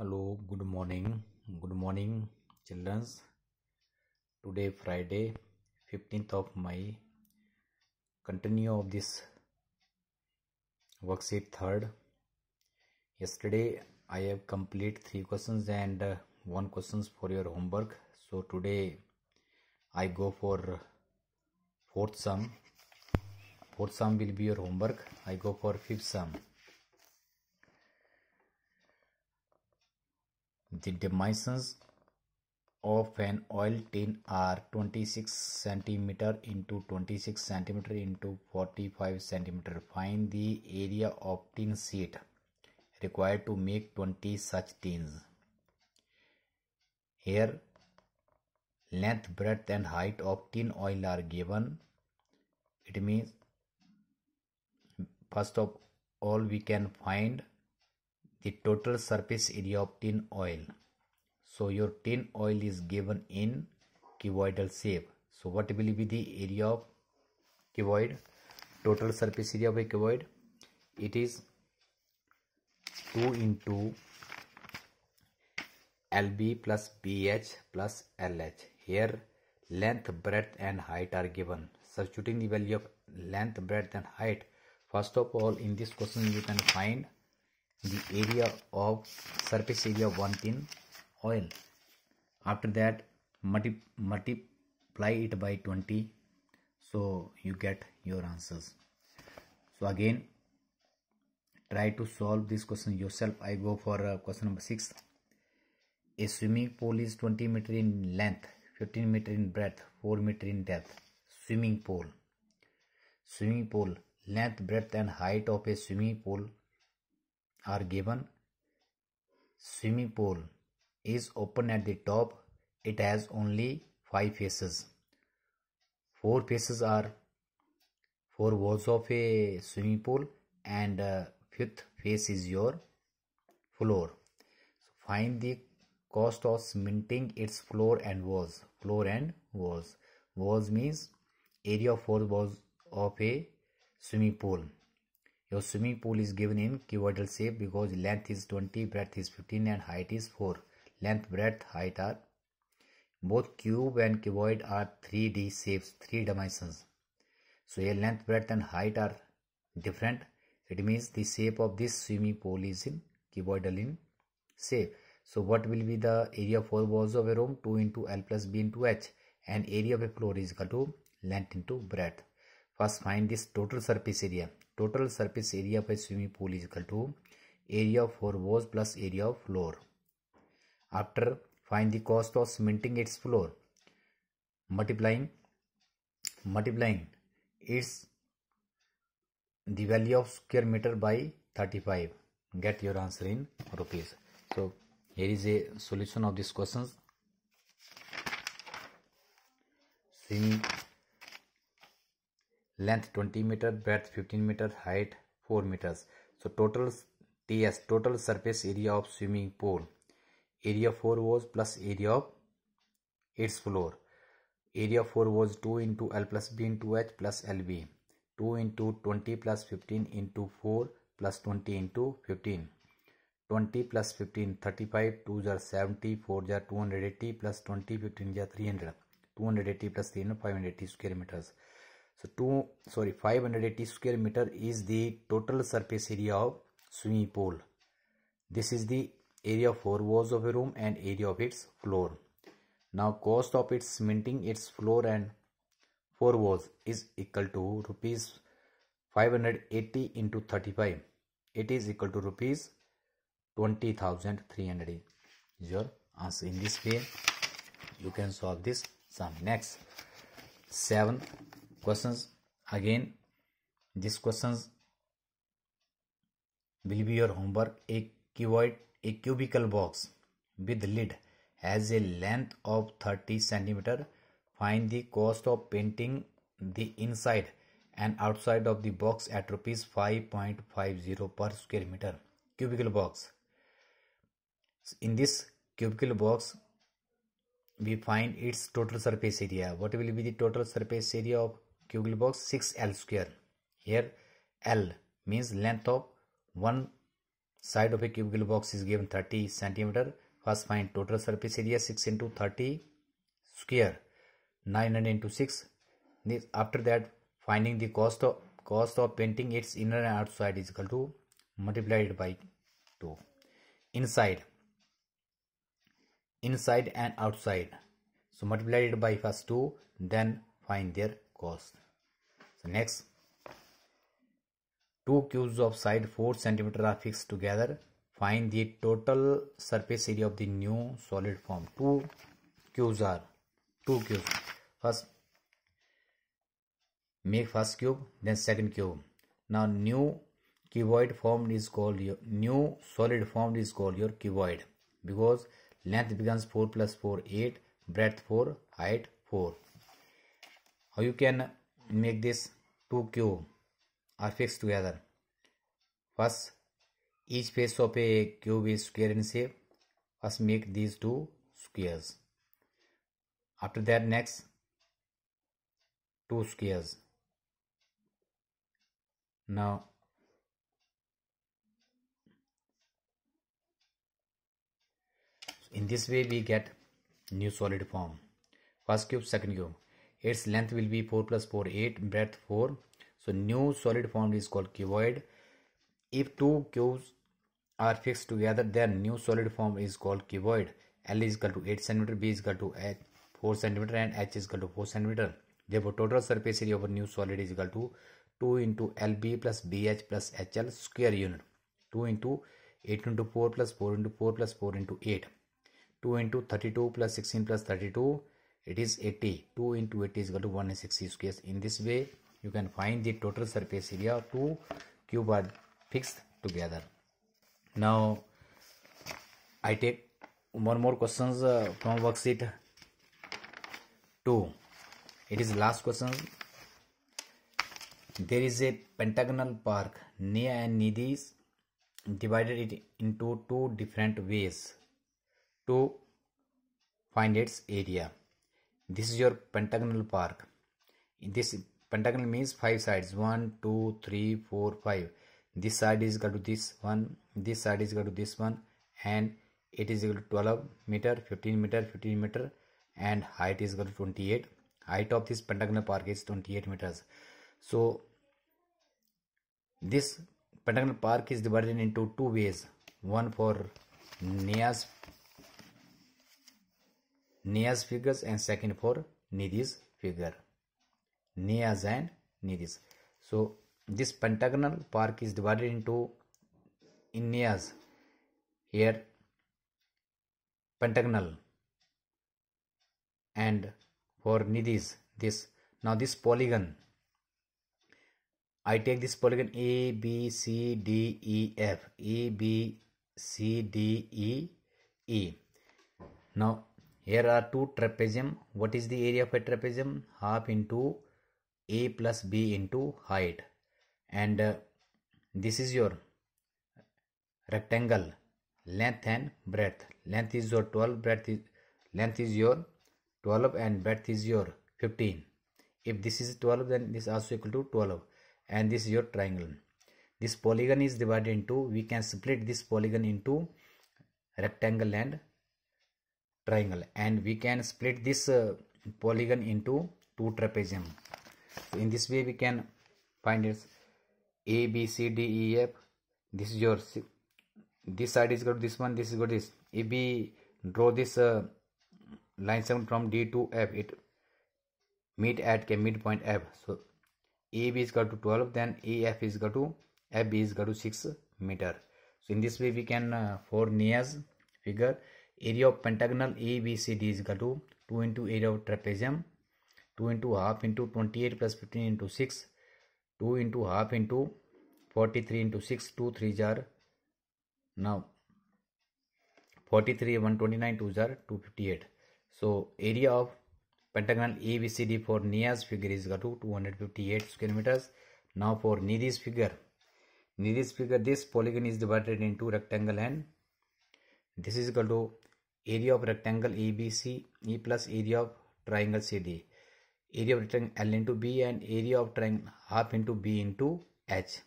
hello good morning good morning children today friday 15th of may continue of this worksheet third yesterday i have complete three questions and uh, one questions for your homework so today i go for fourth sum fourth sum will be your homework i go for fifth sum The dimensions of an oil tin are 26 centimeter into 26 centimeter into 45 centimeter. Find the area of tin sheet required to make 20 such tins. Here length, breadth and height of tin oil are given. It means first of all we can find the total surface area of tin oil so your tin oil is given in cuboidal shape so what will be the area of cuboid total surface area of a cuboid it is 2 into lb plus bh plus lh here length breadth and height are given substituting the value of length breadth and height first of all in this question you can find the area of surface area 1 tin oil after that multi multiply it by 20 so you get your answers so again try to solve this question yourself i go for uh, question number 6 a swimming pool is 20 meter in length 15 meter in breadth 4 meter in depth swimming pool swimming pool length breadth and height of a swimming pool are given swimming pool is open at the top it has only five faces four faces are four walls of a swimming pool and uh, fifth face is your floor so find the cost of cementing its floor and walls floor and walls walls means area of four walls of a swimming pool your swimming pool is given in cuboidal shape because length is 20, breadth is 15 and height is 4. Length, breadth, height are both cube and cuboid are 3D shapes, 3 dimensions. So your length, breadth and height are different. It means the shape of this swimming pool is in cuboidal in shape. So what will be the area for walls of a room? 2 into L plus B into H and area of a floor is equal to length into breadth. First find this total surface area total surface area of a swimming pool is equal to area of four walls plus area of floor after find the cost of cementing its floor multiplying multiplying its the value of square metre by thirty five get your answer in rupees so here is a solution of this question length 20 meter breadth 15 meter height 4 meters so total ts total surface area of swimming pool area 4 was plus area of its floor area 4 was 2 into l plus b into h plus lb 2 into 20 plus 15 into 4 plus 20 into 15 20 plus 15 35 2 are 70 4 are 280 plus 20 15 are 300 280 plus 300 580 square meters So 2 sorry 580 square meter is the total surface area of swimming pool. This is the area of four walls of a room and area of its floor. Now cost of its cementing its floor and four walls is equal to rupees 580 into 35. It is equal to rupees 20,300 is your answer. In this way you can solve this sum. Next 7 questions again these questions will be your homework a cuboid a cubical box with lid has a length of 30 centimeter find the cost of painting the inside and outside of the box at rupees 5.50 per square meter cubical box in this cubical box we find its total surface area what will be the total surface area of Cube box 6L square. Here L means length of one side of a cubical box is given 30 centimeter. First find total surface area 6 into 30 square 900 into 6. This, after that finding the cost of cost of painting its inner and outside is equal to multiplied by 2. Inside inside and outside. So multiply it by first 2 then find their cost. so next two cubes of side 4 centimeter are fixed together find the total surface area of the new solid form two cubes are two cubes first make first cube then second cube now new cuboid formed is called your new solid formed is called your cuboid because length becomes 4 plus 4 8 breadth 4 height 4 how you can make this two cube are fixed together first each face of a cube is square in shape first make these two squares after that next two squares now in this way we get new solid form first cube second cube its length will be 4 plus 4 8 breadth 4 so new solid formed is called cuboid if two cubes are fixed together then new solid form is called cuboid l is equal to 8 centimeter, b is equal to 4 centimeter, and h is equal to 4 centimeter. therefore total surface area of a new solid is equal to 2 into lb plus bh plus hl square unit 2 into 8 into 4 plus 4 into 4 plus 4 into 8 2 into 32 plus 16 plus 32 it is 80 2 into 80 is equal to 160 square in this way you can find the total surface area of two cube are fixed together now i take one more questions uh, from worksheet 2 it is last question there is a pentagonal park near and Nidhi's divided it into two different ways to find its area this is your pentagonal park this pentagonal means five sides one two three four five this side is equal to this one this side is equal to this one and it is equal to 12 meter 15 meter 15 meter and height is equal to 28 height of this pentagonal park is 28 meters so this pentagonal park is divided into two ways one for Nias Nia's figures and second for Nidhi's figure. Nia's and Nidhi's. So this pentagonal park is divided into in Nia's here pentagonal and for Nidhi's this. Now this polygon I take this polygon A, B, C, D, E, F, E, B, C, D, E, E. Now here are two trapezium. What is the area of a trapezium? Half into A plus B into height. And uh, this is your rectangle length and breadth. Length is your 12, breadth is length is your 12 and breadth is your 15. If this is 12 then this also equal to 12 and this is your triangle. This polygon is divided into we can split this polygon into rectangle and triangle and we can split this uh, polygon into two trapezium so in this way we can find it a b c d e f this is your this side is got this one this is got this if we draw this uh, line segment from d to f it meet at k midpoint f so ab is equal to 12 then af is equal to fb is equal to 6 meter so in this way we can uh, for Nia's figure Area of pentagonal ABCD is equal to 2 into area of trapezium 2 into half into 28 plus 15 into 6 2 into half into 43 into 6 2 3 jar now 43 129 2 are 258 so area of pentagonal ABCD for Nia's figure is equal to 258 square meters now for Nidhi's figure Nidhi's figure this polygon is divided into rectangle and this is equal to area of rectangle ABC E plus area of triangle CD. Area of rectangle L into B and area of triangle half into B into H.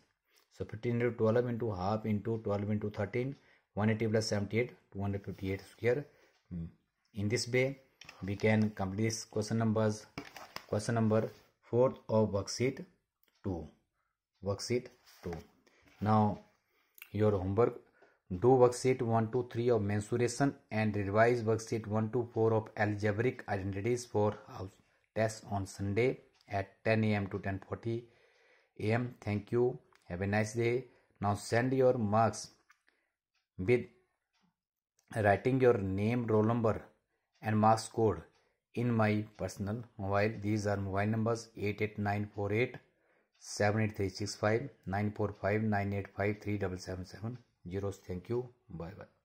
So 15 into 12 into half into 12 into 13 180 plus 78 258 square. In this way we can complete this question numbers question number 4 of worksheet 2 worksheet 2 now your homework Do worksheet 1 to 3 of mensuration and revise worksheet 1 to 4 of algebraic identities for house test on Sunday at 10 a.m. to 10.40 a.m. Thank you. Have a nice day. Now send your marks with writing your name, roll number and marks code in my personal mobile. These are mobile numbers 88948 78365 945 985 3777. Zeros, thank you. Bye bye.